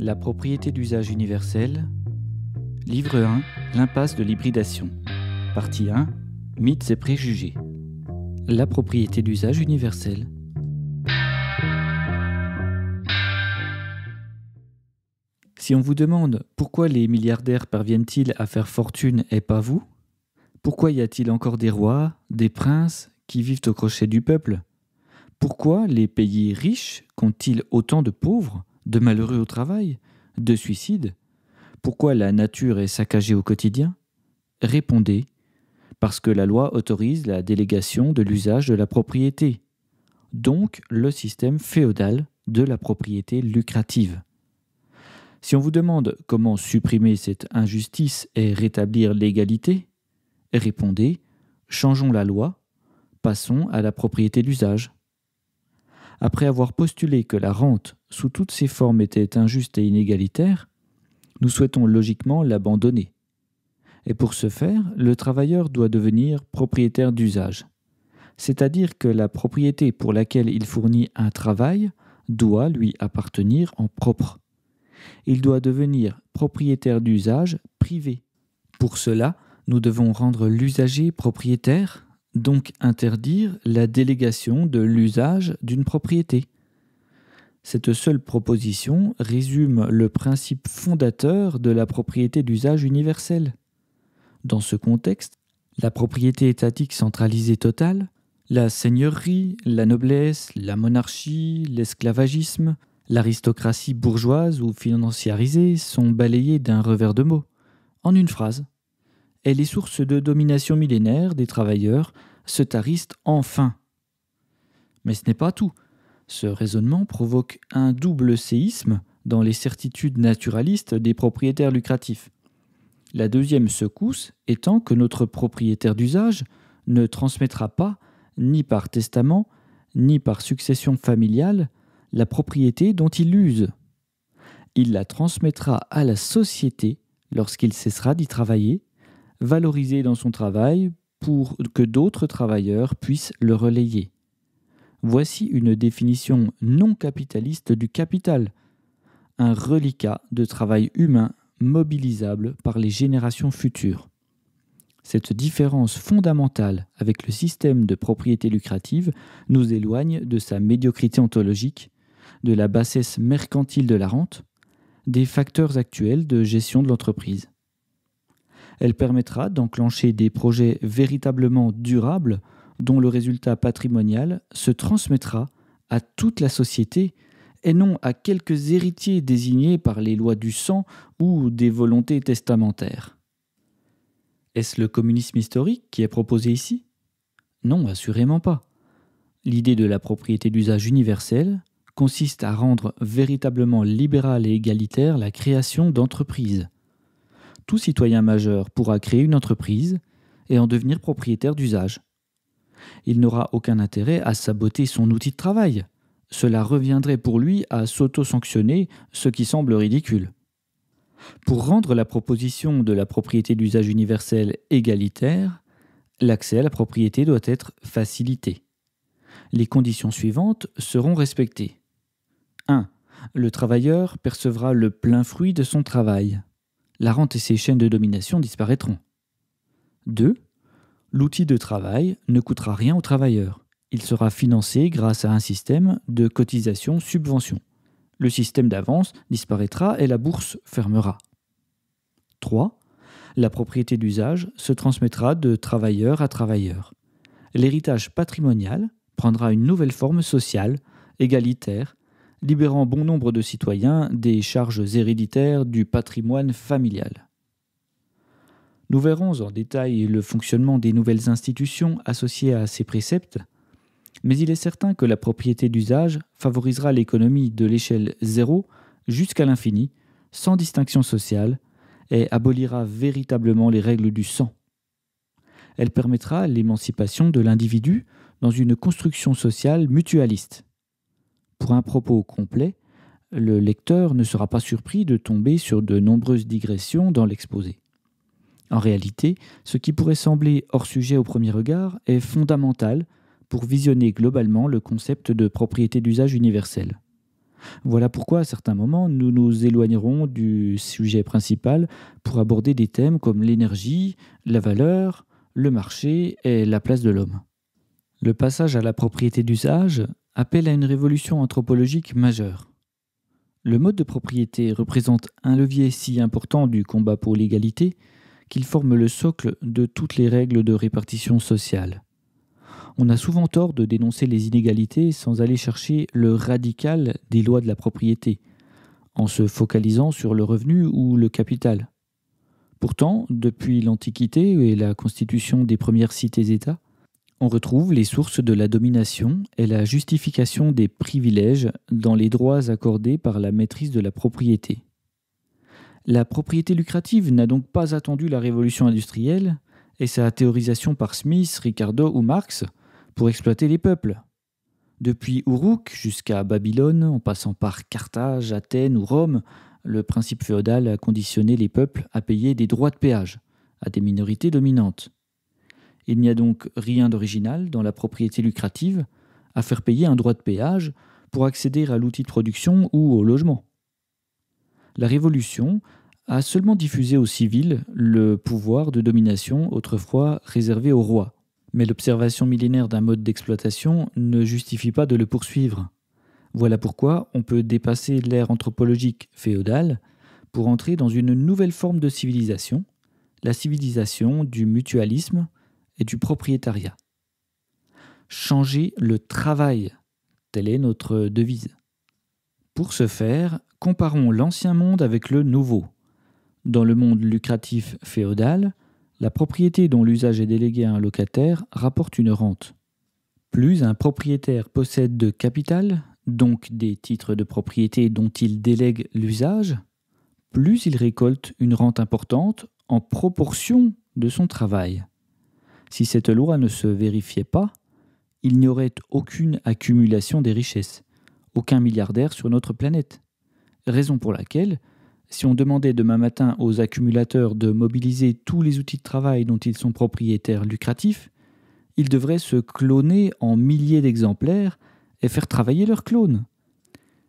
La propriété d'usage universel. Livre 1. L'impasse de l'hybridation. Partie 1. Mythes et préjugés. La propriété d'usage universel. Si on vous demande pourquoi les milliardaires parviennent-ils à faire fortune et pas vous, pourquoi y a-t-il encore des rois, des princes qui vivent au crochet du peuple Pourquoi les pays riches comptent-ils autant de pauvres de malheureux au travail, de suicides Pourquoi la nature est saccagée au quotidien Répondez parce que la loi autorise la délégation de l'usage de la propriété, donc le système féodal de la propriété lucrative. Si on vous demande comment supprimer cette injustice et rétablir l'égalité, répondez ⁇ Changeons la loi, passons à la propriété d'usage ⁇ après avoir postulé que la rente, sous toutes ses formes, était injuste et inégalitaire, nous souhaitons logiquement l'abandonner. Et pour ce faire, le travailleur doit devenir propriétaire d'usage, c'est-à-dire que la propriété pour laquelle il fournit un travail doit lui appartenir en propre. Il doit devenir propriétaire d'usage privé. Pour cela, nous devons rendre l'usager propriétaire donc interdire la délégation de l'usage d'une propriété. Cette seule proposition résume le principe fondateur de la propriété d'usage universel. Dans ce contexte, la propriété étatique centralisée totale, la seigneurie, la noblesse, la monarchie, l'esclavagisme, l'aristocratie bourgeoise ou financiarisée sont balayées d'un revers de mot, en une phrase elle est source de domination millénaire des travailleurs se tarissent enfin. Mais ce n'est pas tout. Ce raisonnement provoque un double séisme dans les certitudes naturalistes des propriétaires lucratifs. La deuxième secousse étant que notre propriétaire d'usage ne transmettra pas, ni par testament, ni par succession familiale, la propriété dont il use. Il la transmettra à la société lorsqu'il cessera d'y travailler valorisé dans son travail pour que d'autres travailleurs puissent le relayer. Voici une définition non capitaliste du capital, un reliquat de travail humain mobilisable par les générations futures. Cette différence fondamentale avec le système de propriété lucrative nous éloigne de sa médiocrité ontologique, de la bassesse mercantile de la rente, des facteurs actuels de gestion de l'entreprise. Elle permettra d'enclencher des projets véritablement durables dont le résultat patrimonial se transmettra à toute la société et non à quelques héritiers désignés par les lois du sang ou des volontés testamentaires. Est-ce le communisme historique qui est proposé ici Non, assurément pas. L'idée de la propriété d'usage universel consiste à rendre véritablement libérale et égalitaire la création d'entreprises, tout citoyen majeur pourra créer une entreprise et en devenir propriétaire d'usage. Il n'aura aucun intérêt à saboter son outil de travail. Cela reviendrait pour lui à s'auto-sanctionner, ce qui semble ridicule. Pour rendre la proposition de la propriété d'usage universel égalitaire, l'accès à la propriété doit être facilité. Les conditions suivantes seront respectées. 1. Le travailleur percevra le plein fruit de son travail la rente et ses chaînes de domination disparaîtront. 2. L'outil de travail ne coûtera rien aux travailleurs. Il sera financé grâce à un système de cotisation-subvention. Le système d'avance disparaîtra et la bourse fermera. 3. La propriété d'usage se transmettra de travailleur à travailleur. L'héritage patrimonial prendra une nouvelle forme sociale, égalitaire, libérant bon nombre de citoyens des charges héréditaires du patrimoine familial. Nous verrons en détail le fonctionnement des nouvelles institutions associées à ces préceptes, mais il est certain que la propriété d'usage favorisera l'économie de l'échelle zéro jusqu'à l'infini, sans distinction sociale, et abolira véritablement les règles du sang. Elle permettra l'émancipation de l'individu dans une construction sociale mutualiste. Pour un propos complet, le lecteur ne sera pas surpris de tomber sur de nombreuses digressions dans l'exposé. En réalité, ce qui pourrait sembler hors sujet au premier regard est fondamental pour visionner globalement le concept de propriété d'usage universelle. Voilà pourquoi à certains moments nous nous éloignerons du sujet principal pour aborder des thèmes comme l'énergie, la valeur, le marché et la place de l'homme. Le passage à la propriété d'usage appelle à une révolution anthropologique majeure. Le mode de propriété représente un levier si important du combat pour l'égalité qu'il forme le socle de toutes les règles de répartition sociale. On a souvent tort de dénoncer les inégalités sans aller chercher le radical des lois de la propriété, en se focalisant sur le revenu ou le capital. Pourtant, depuis l'Antiquité et la constitution des premières cités-États, on retrouve les sources de la domination et la justification des privilèges dans les droits accordés par la maîtrise de la propriété. La propriété lucrative n'a donc pas attendu la révolution industrielle et sa théorisation par Smith, Ricardo ou Marx pour exploiter les peuples. Depuis Uruk jusqu'à Babylone, en passant par Carthage, Athènes ou Rome, le principe féodal a conditionné les peuples à payer des droits de péage à des minorités dominantes. Il n'y a donc rien d'original dans la propriété lucrative à faire payer un droit de péage pour accéder à l'outil de production ou au logement. La Révolution a seulement diffusé aux civils le pouvoir de domination autrefois réservé aux rois. Mais l'observation millénaire d'un mode d'exploitation ne justifie pas de le poursuivre. Voilà pourquoi on peut dépasser l'ère anthropologique féodale pour entrer dans une nouvelle forme de civilisation, la civilisation du mutualisme et du propriétariat. Changer le travail, telle est notre devise. Pour ce faire, comparons l'ancien monde avec le nouveau. Dans le monde lucratif féodal, la propriété dont l'usage est délégué à un locataire rapporte une rente. Plus un propriétaire possède de capital, donc des titres de propriété dont il délègue l'usage, plus il récolte une rente importante en proportion de son travail. Si cette loi ne se vérifiait pas, il n'y aurait aucune accumulation des richesses, aucun milliardaire sur notre planète. Raison pour laquelle, si on demandait demain matin aux accumulateurs de mobiliser tous les outils de travail dont ils sont propriétaires lucratifs, ils devraient se cloner en milliers d'exemplaires et faire travailler leurs clones.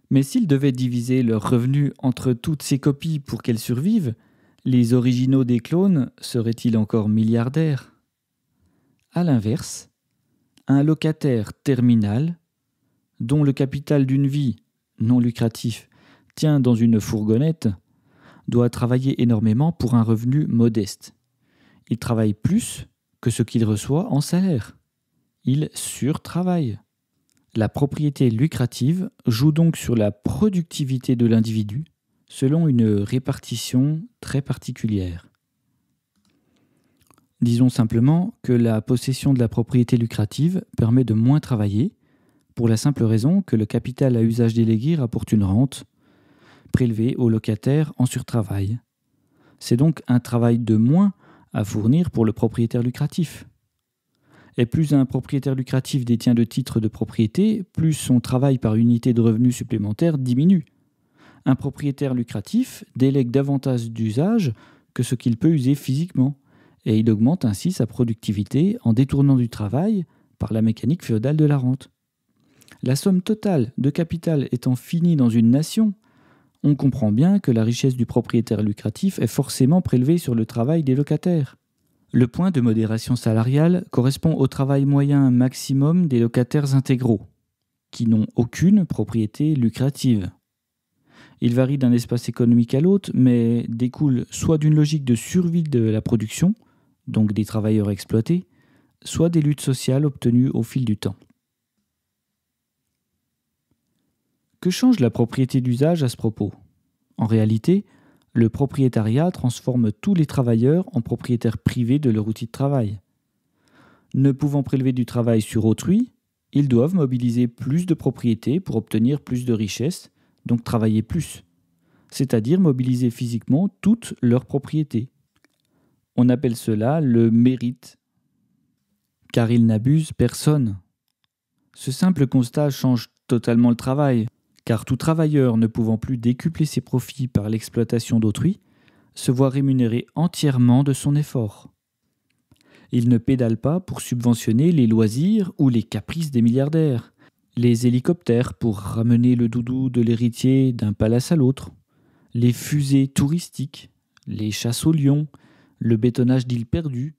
Mais s'ils devaient diviser leurs revenus entre toutes ces copies pour qu'elles survivent, les originaux des clones seraient-ils encore milliardaires a l'inverse, un locataire terminal, dont le capital d'une vie non lucratif tient dans une fourgonnette, doit travailler énormément pour un revenu modeste. Il travaille plus que ce qu'il reçoit en salaire. Il surtravaille. La propriété lucrative joue donc sur la productivité de l'individu selon une répartition très particulière. Disons simplement que la possession de la propriété lucrative permet de moins travailler, pour la simple raison que le capital à usage délégué rapporte une rente, prélevée au locataire en surtravail. C'est donc un travail de moins à fournir pour le propriétaire lucratif. Et plus un propriétaire lucratif détient de titres de propriété, plus son travail par unité de revenu supplémentaire diminue. Un propriétaire lucratif délègue davantage d'usage que ce qu'il peut user physiquement et il augmente ainsi sa productivité en détournant du travail par la mécanique féodale de la rente. La somme totale de capital étant finie dans une nation, on comprend bien que la richesse du propriétaire lucratif est forcément prélevée sur le travail des locataires. Le point de modération salariale correspond au travail moyen maximum des locataires intégraux, qui n'ont aucune propriété lucrative. Il varie d'un espace économique à l'autre, mais découle soit d'une logique de survie de la production, donc des travailleurs exploités, soit des luttes sociales obtenues au fil du temps. Que change la propriété d'usage à ce propos En réalité, le propriétariat transforme tous les travailleurs en propriétaires privés de leur outil de travail. Ne pouvant prélever du travail sur autrui, ils doivent mobiliser plus de propriétés pour obtenir plus de richesses, donc travailler plus, c'est-à-dire mobiliser physiquement toutes leurs propriétés. On appelle cela le mérite, car il n'abuse personne. Ce simple constat change totalement le travail, car tout travailleur ne pouvant plus décupler ses profits par l'exploitation d'autrui, se voit rémunéré entièrement de son effort. Il ne pédale pas pour subventionner les loisirs ou les caprices des milliardaires, les hélicoptères pour ramener le doudou de l'héritier d'un palace à l'autre, les fusées touristiques, les chasses aux lions, le bétonnage d'îles perdues,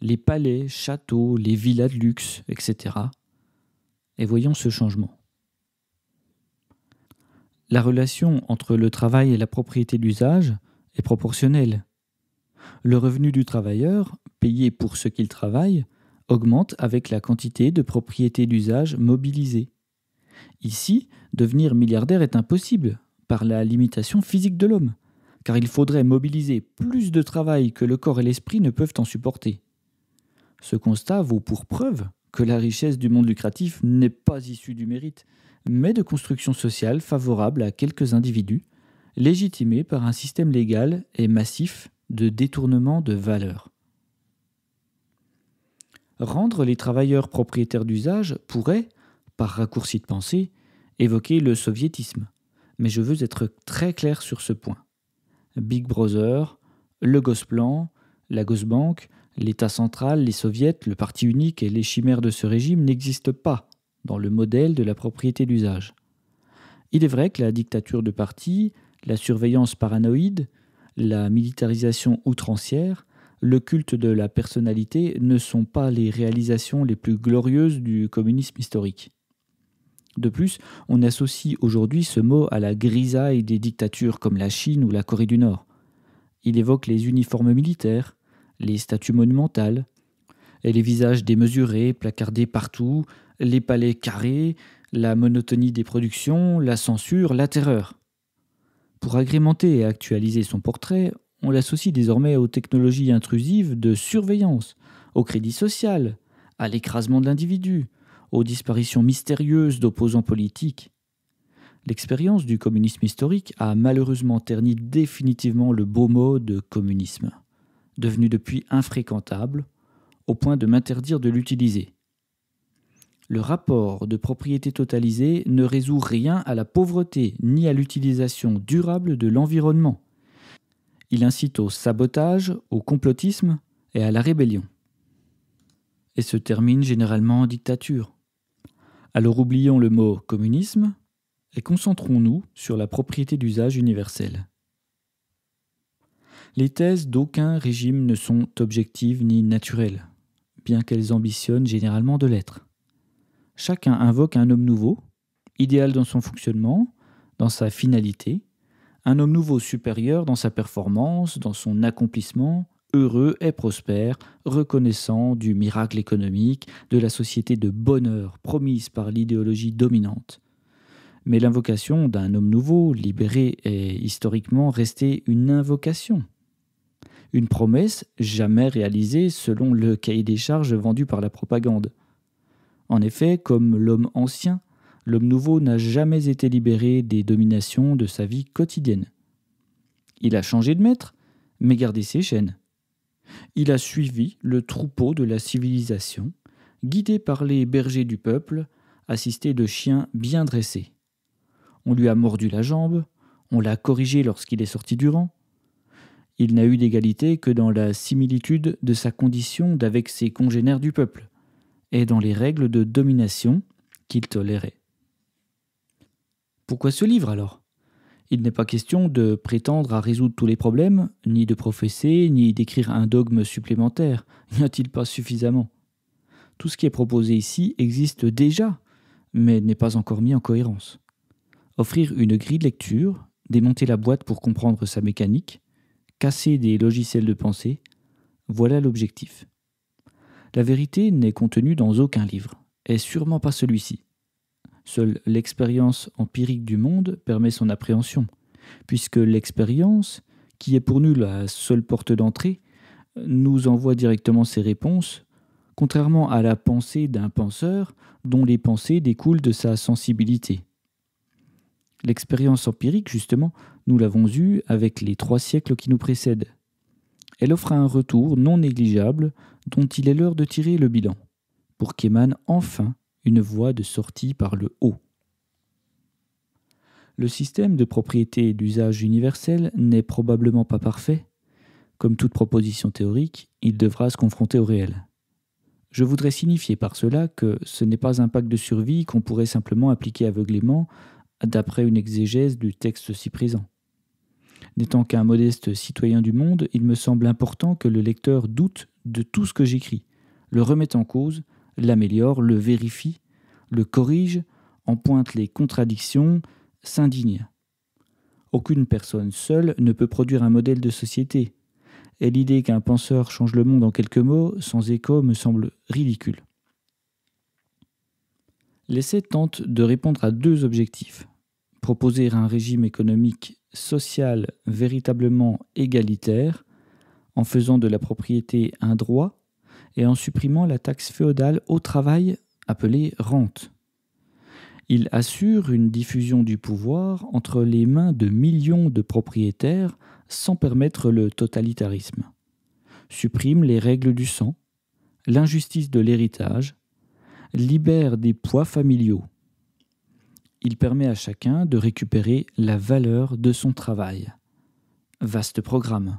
les palais, châteaux, les villas de luxe, etc. Et voyons ce changement. La relation entre le travail et la propriété d'usage est proportionnelle. Le revenu du travailleur, payé pour ce qu'il travaille, augmente avec la quantité de propriété d'usage mobilisée. Ici, devenir milliardaire est impossible par la limitation physique de l'homme car il faudrait mobiliser plus de travail que le corps et l'esprit ne peuvent en supporter. Ce constat vaut pour preuve que la richesse du monde lucratif n'est pas issue du mérite, mais de constructions sociales favorables à quelques individus, légitimés par un système légal et massif de détournement de valeur. Rendre les travailleurs propriétaires d'usage pourrait, par raccourci de pensée, évoquer le soviétisme, mais je veux être très clair sur ce point. Big Brother, le Gosplan, la Gosbank, l'État central, les soviets, le parti unique et les chimères de ce régime n'existent pas dans le modèle de la propriété d'usage. Il est vrai que la dictature de parti, la surveillance paranoïde, la militarisation outrancière, le culte de la personnalité ne sont pas les réalisations les plus glorieuses du communisme historique. De plus, on associe aujourd'hui ce mot à la grisaille des dictatures comme la Chine ou la Corée du Nord. Il évoque les uniformes militaires, les statues monumentales, et les visages démesurés, placardés partout, les palais carrés, la monotonie des productions, la censure, la terreur. Pour agrémenter et actualiser son portrait, on l'associe désormais aux technologies intrusives de surveillance, au crédit social, à l'écrasement de l'individu, aux disparitions mystérieuses d'opposants politiques. L'expérience du communisme historique a malheureusement terni définitivement le beau mot de communisme, devenu depuis infréquentable, au point de m'interdire de l'utiliser. Le rapport de propriété totalisée ne résout rien à la pauvreté ni à l'utilisation durable de l'environnement. Il incite au sabotage, au complotisme et à la rébellion. Et se termine généralement en dictature. Alors oublions le mot communisme et concentrons-nous sur la propriété d'usage universelle. Les thèses d'aucun régime ne sont objectives ni naturelles, bien qu'elles ambitionnent généralement de l'être. Chacun invoque un homme nouveau, idéal dans son fonctionnement, dans sa finalité, un homme nouveau supérieur dans sa performance, dans son accomplissement, heureux et prospère, reconnaissant du miracle économique, de la société de bonheur promise par l'idéologie dominante. Mais l'invocation d'un homme nouveau, libéré, est historiquement restée une invocation. Une promesse jamais réalisée selon le cahier des charges vendu par la propagande. En effet, comme l'homme ancien, l'homme nouveau n'a jamais été libéré des dominations de sa vie quotidienne. Il a changé de maître, mais gardé ses chaînes. Il a suivi le troupeau de la civilisation, guidé par les bergers du peuple, assisté de chiens bien dressés. On lui a mordu la jambe, on l'a corrigé lorsqu'il est sorti du rang. Il n'a eu d'égalité que dans la similitude de sa condition d'avec ses congénères du peuple, et dans les règles de domination qu'il tolérait. Pourquoi ce livre alors il n'est pas question de prétendre à résoudre tous les problèmes, ni de professer, ni d'écrire un dogme supplémentaire. N'y a-t-il pas suffisamment Tout ce qui est proposé ici existe déjà, mais n'est pas encore mis en cohérence. Offrir une grille de lecture, démonter la boîte pour comprendre sa mécanique, casser des logiciels de pensée, voilà l'objectif. La vérité n'est contenue dans aucun livre, et sûrement pas celui-ci. Seule l'expérience empirique du monde permet son appréhension, puisque l'expérience, qui est pour nous la seule porte d'entrée, nous envoie directement ses réponses, contrairement à la pensée d'un penseur dont les pensées découlent de sa sensibilité. L'expérience empirique, justement, nous l'avons eue avec les trois siècles qui nous précèdent. Elle offre un retour non négligeable dont il est l'heure de tirer le bilan, pour qu'émane enfin une voie de sortie par le haut. Le système de propriété d'usage universel n'est probablement pas parfait. Comme toute proposition théorique, il devra se confronter au réel. Je voudrais signifier par cela que ce n'est pas un pacte de survie qu'on pourrait simplement appliquer aveuglément d'après une exégèse du texte si présent. N'étant qu'un modeste citoyen du monde, il me semble important que le lecteur doute de tout ce que j'écris, le remette en cause l'améliore, le vérifie, le corrige, en pointe les contradictions, s'indigne. Aucune personne seule ne peut produire un modèle de société, et l'idée qu'un penseur change le monde en quelques mots, sans écho, me semble ridicule. L'essai tente de répondre à deux objectifs. Proposer un régime économique social véritablement égalitaire, en faisant de la propriété un droit et en supprimant la taxe féodale au travail appelée rente. Il assure une diffusion du pouvoir entre les mains de millions de propriétaires sans permettre le totalitarisme. Supprime les règles du sang, l'injustice de l'héritage, libère des poids familiaux. Il permet à chacun de récupérer la valeur de son travail. Vaste programme.